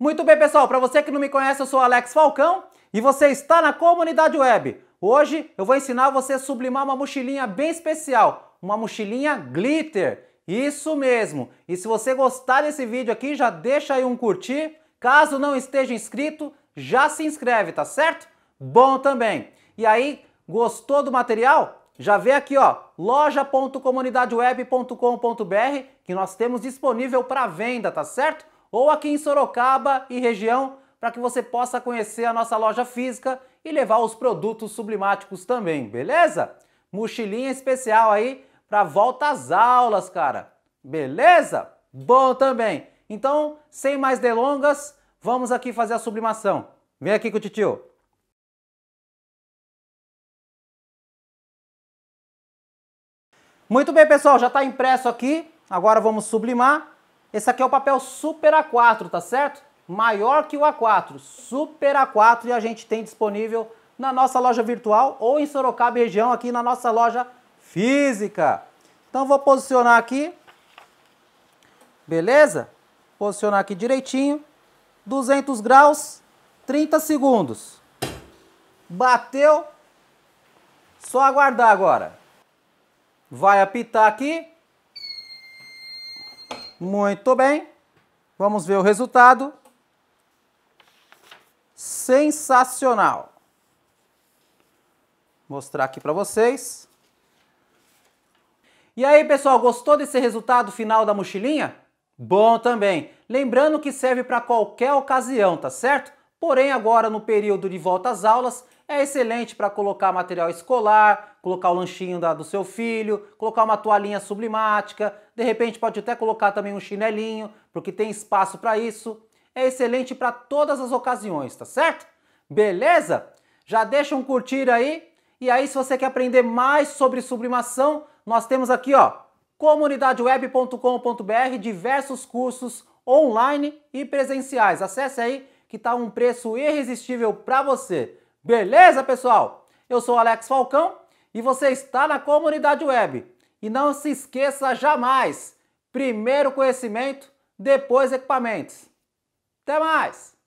Muito bem, pessoal, para você que não me conhece, eu sou Alex Falcão e você está na comunidade web. Hoje eu vou ensinar você a sublimar uma mochilinha bem especial, uma mochilinha glitter. Isso mesmo! E se você gostar desse vídeo aqui, já deixa aí um curtir. Caso não esteja inscrito, já se inscreve, tá certo? Bom também! E aí, gostou do material? Já vê aqui, ó, loja.comunidadeweb.com.br que nós temos disponível para venda, tá certo? ou aqui em Sorocaba e região, para que você possa conhecer a nossa loja física e levar os produtos sublimáticos também, beleza? Mochilinha especial aí para volta às aulas, cara. Beleza? Bom também. Então, sem mais delongas, vamos aqui fazer a sublimação. Vem aqui com o titio. Muito bem, pessoal, já está impresso aqui. Agora vamos sublimar. Esse aqui é o papel Super A4, tá certo? Maior que o A4, Super A4 e a gente tem disponível na nossa loja virtual ou em Sorocaba região aqui na nossa loja física. Então vou posicionar aqui, beleza? Posicionar aqui direitinho, 200 graus, 30 segundos. Bateu, só aguardar agora. Vai apitar aqui, muito bem. Vamos ver o resultado. Sensacional. Mostrar aqui para vocês. E aí, pessoal, gostou desse resultado final da mochilinha? Bom também. Lembrando que serve para qualquer ocasião, tá certo? Porém, agora no período de volta às aulas, é excelente para colocar material escolar, colocar o lanchinho da, do seu filho, colocar uma toalhinha sublimática, de repente pode até colocar também um chinelinho, porque tem espaço para isso. É excelente para todas as ocasiões, tá certo? Beleza? Já deixa um curtir aí. E aí, se você quer aprender mais sobre sublimação, nós temos aqui, ó, comunidadeweb.com.br, diversos cursos online e presenciais. Acesse aí que está um preço irresistível para você. Beleza, pessoal? Eu sou Alex Falcão e você está na comunidade web. E não se esqueça jamais: primeiro conhecimento, depois equipamentos. Até mais!